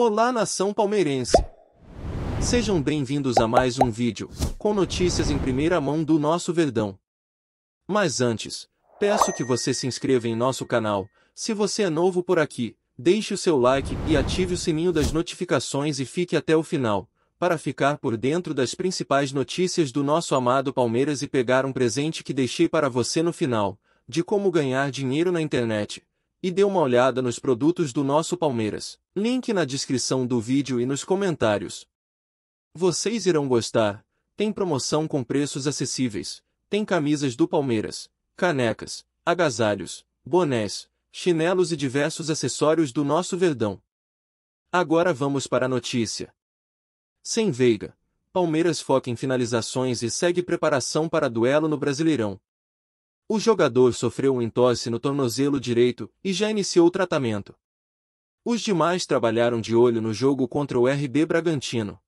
Olá nação palmeirense! Sejam bem-vindos a mais um vídeo, com notícias em primeira mão do nosso Verdão. Mas antes, peço que você se inscreva em nosso canal, se você é novo por aqui, deixe o seu like e ative o sininho das notificações e fique até o final, para ficar por dentro das principais notícias do nosso amado Palmeiras e pegar um presente que deixei para você no final, de como ganhar dinheiro na internet e dê uma olhada nos produtos do nosso Palmeiras. Link na descrição do vídeo e nos comentários. Vocês irão gostar. Tem promoção com preços acessíveis. Tem camisas do Palmeiras, canecas, agasalhos, bonés, chinelos e diversos acessórios do nosso verdão. Agora vamos para a notícia. Sem Veiga, Palmeiras foca em finalizações e segue preparação para duelo no Brasileirão. O jogador sofreu um entorse no tornozelo direito e já iniciou o tratamento. Os demais trabalharam de olho no jogo contra o RB Bragantino.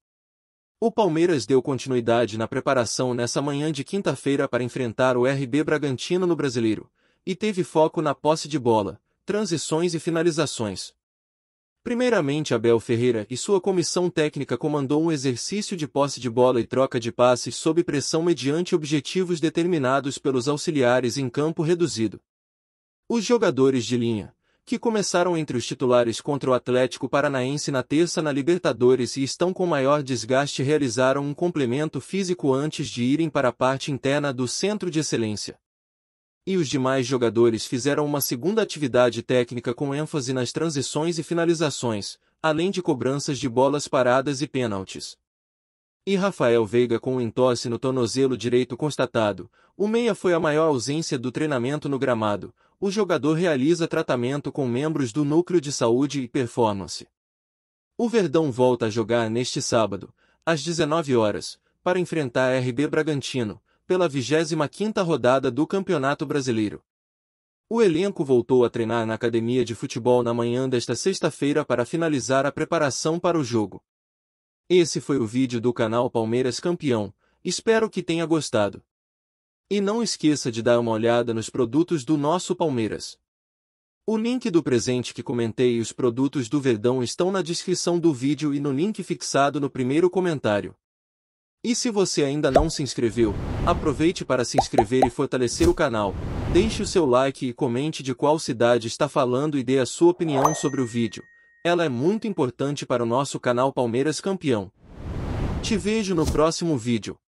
O Palmeiras deu continuidade na preparação nessa manhã de quinta-feira para enfrentar o RB Bragantino no Brasileiro, e teve foco na posse de bola, transições e finalizações, Primeiramente Abel Ferreira e sua comissão técnica comandou um exercício de posse de bola e troca de passes sob pressão mediante objetivos determinados pelos auxiliares em campo reduzido. Os jogadores de linha, que começaram entre os titulares contra o Atlético Paranaense na terça na Libertadores e estão com maior desgaste realizaram um complemento físico antes de irem para a parte interna do Centro de Excelência e os demais jogadores fizeram uma segunda atividade técnica com ênfase nas transições e finalizações, além de cobranças de bolas paradas e pênaltis. E Rafael Veiga com um entorse no tornozelo direito constatado, o meia foi a maior ausência do treinamento no gramado, o jogador realiza tratamento com membros do Núcleo de Saúde e Performance. O Verdão volta a jogar neste sábado, às 19 horas, para enfrentar RB Bragantino, pela 25ª rodada do Campeonato Brasileiro. O elenco voltou a treinar na academia de futebol na manhã desta sexta-feira para finalizar a preparação para o jogo. Esse foi o vídeo do canal Palmeiras Campeão, espero que tenha gostado. E não esqueça de dar uma olhada nos produtos do nosso Palmeiras. O link do presente que comentei e os produtos do Verdão estão na descrição do vídeo e no link fixado no primeiro comentário. E se você ainda não se inscreveu, aproveite para se inscrever e fortalecer o canal. Deixe o seu like e comente de qual cidade está falando e dê a sua opinião sobre o vídeo. Ela é muito importante para o nosso canal Palmeiras Campeão. Te vejo no próximo vídeo.